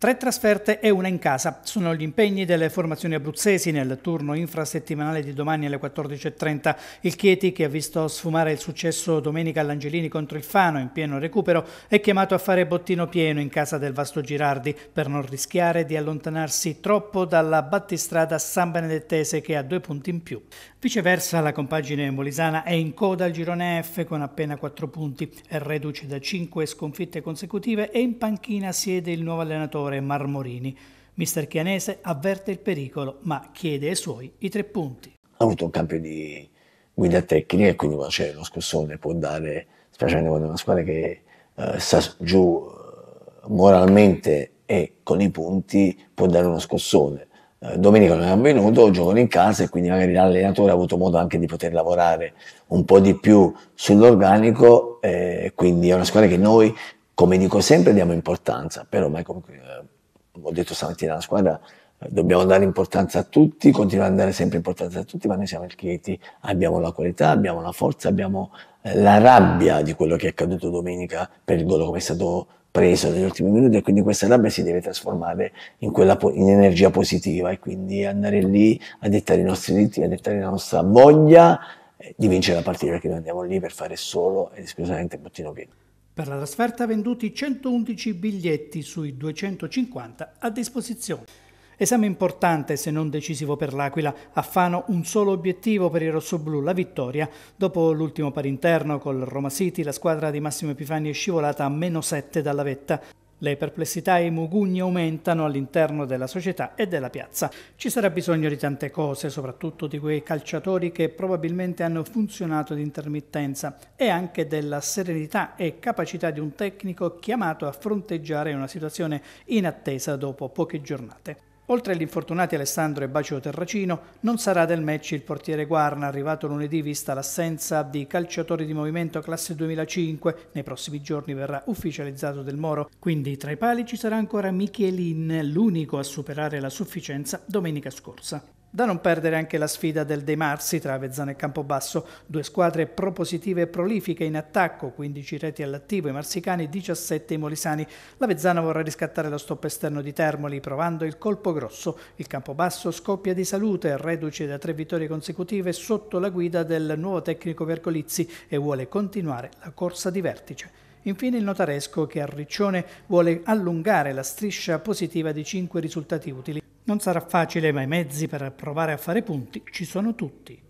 Tre trasferte e una in casa sono gli impegni delle formazioni abruzzesi nel turno infrasettimanale di domani alle 14.30. Il Chieti, che ha visto sfumare il successo domenica all'Angelini contro il Fano in pieno recupero, è chiamato a fare bottino pieno in casa del Vasto Girardi per non rischiare di allontanarsi troppo dalla battistrada San Benedettese che ha due punti in più. Viceversa la compagine molisana è in coda al girone F con appena 4 punti, è reduce da 5 sconfitte consecutive e in panchina siede il nuovo allenatore Marmorini. Mister Chianese avverte il pericolo ma chiede ai suoi i tre punti. Ha avuto un cambio di guida tecnica e quindi una cioè, lo scossone può dare, specialmente quando una squadra che eh, sta giù eh, moralmente e con i punti può dare uno scossone eh, Domenico non è avvenuto, giocano in casa e quindi magari l'allenatore ha avuto modo anche di poter lavorare un po' di più sull'organico, eh, quindi è una squadra che noi, come dico sempre, diamo importanza, però ma comunque, eh, ho detto stamattina alla squadra eh, dobbiamo dare importanza a tutti, continuare a dare sempre importanza a tutti, ma noi siamo il Chieti, abbiamo la qualità, abbiamo la forza, abbiamo eh, la rabbia di quello che è accaduto domenica per il gol come è stato preso negli ultimi minuti e quindi questa rabbia si deve trasformare in, quella, in energia positiva e quindi andare lì a dettare i nostri diritti, a dettare la nostra voglia eh, di vincere la partita perché noi andiamo lì per fare solo ed esclusivamente bottino pieno. Per la trasferta venduti 111 biglietti sui 250 a disposizione. Esame importante se non decisivo per l'Aquila, a Fano un solo obiettivo per i rossoblù, la vittoria. Dopo l'ultimo pari interno col Roma City, la squadra di Massimo Epifani è scivolata a meno 7 dalla vetta. Le perplessità e i mugugni aumentano all'interno della società e della piazza. Ci sarà bisogno di tante cose, soprattutto di quei calciatori che probabilmente hanno funzionato di intermittenza e anche della serenità e capacità di un tecnico chiamato a fronteggiare una situazione inattesa dopo poche giornate. Oltre agli infortunati Alessandro e Bacio Terracino, non sarà del match il portiere Guarna, arrivato lunedì vista l'assenza di calciatori di movimento classe 2005. Nei prossimi giorni verrà ufficializzato Del Moro. Quindi tra i pali ci sarà ancora Michelin, l'unico a superare la sufficienza domenica scorsa. Da non perdere anche la sfida del De Marsi tra Avezzano e Campobasso, due squadre propositive e prolifiche in attacco, 15 reti all'attivo, i marsicani 17 i molisani. L'Avezzano vorrà riscattare lo stop esterno di Termoli provando il colpo grosso. Il Campobasso scoppia di salute, reduce da tre vittorie consecutive sotto la guida del nuovo tecnico Vercolizzi e vuole continuare la corsa di vertice. Infine il notaresco che a Riccione vuole allungare la striscia positiva di 5 risultati utili. Non sarà facile, ma i mezzi per provare a fare punti ci sono tutti.